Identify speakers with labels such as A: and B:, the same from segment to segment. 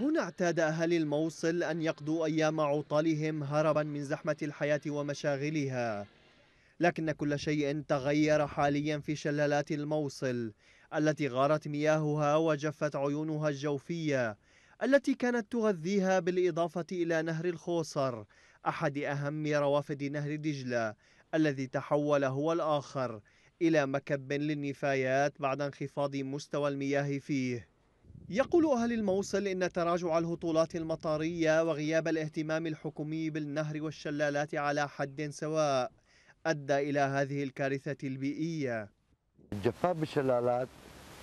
A: هنا اعتاد أهالي الموصل أن يقضوا أيام عطلهم هربا من زحمة الحياة ومشاغلها لكن كل شيء تغير حاليا في شلالات الموصل التي غارت مياهها وجفت عيونها الجوفية التي كانت تغذيها بالإضافة إلى نهر الخوصر أحد أهم روافد نهر دجلة الذي تحول هو الآخر إلى مكب للنفايات بعد انخفاض مستوى المياه فيه يقول أهل الموصل إن تراجع الهطولات المطارية وغياب الاهتمام الحكومي بالنهر والشلالات على حد سواء أدى إلى هذه الكارثة
B: البيئية جفاف الشلالات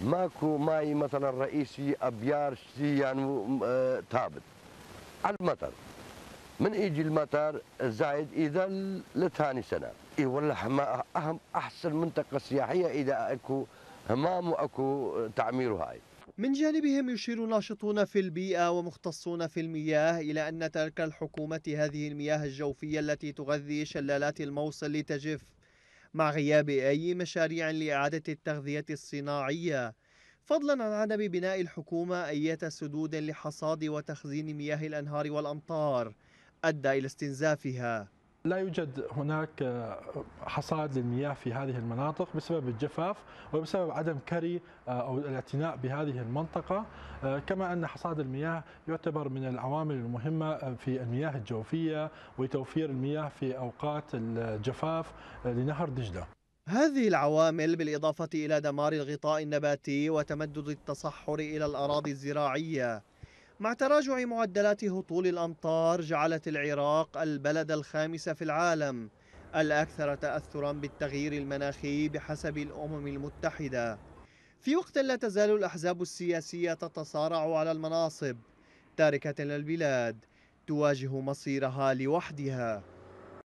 B: ماكو ماي مثلا رئيسي أبيار شي يعني آه، ثابت على المطر من يجي المطر زايد إذا لثاني سنة إي والله أهم أحسن منطقة سياحية إذا أكو همام وأكو تعمير هاي من جانبهم
A: يشير ناشطون في البيئة ومختصون في المياه إلى أن ترك الحكومة هذه المياه الجوفية التي تغذي شلالات الموصل لتجف مع غياب أي مشاريع لإعادة التغذية الصناعية فضلا عن عدم بناء الحكومة أية سدود لحصاد وتخزين مياه الأنهار والأمطار أدى إلى استنزافها
C: لا يوجد هناك آه، حصاد للمياه في هذه المناطق بسبب الجفاف وبسبب عدم كري آه، او الاعتناء بهذه المنطقه آه، كما ان حصاد المياه يعتبر من العوامل المهمه في المياه الجوفيه وتوفير المياه في اوقات الجفاف لنهر دجله. هذه
A: العوامل بالإضافة إلى دمار الغطاء النباتي وتمدد التصحر إلى الأراضي الزراعية مع تراجع معدلات هطول الأمطار جعلت العراق البلد الخامس في العالم الأكثر تأثرا بالتغيير المناخي بحسب الأمم المتحدة في وقت لا تزال الأحزاب السياسية تتصارع على المناصب تاركة البلاد تواجه مصيرها لوحدها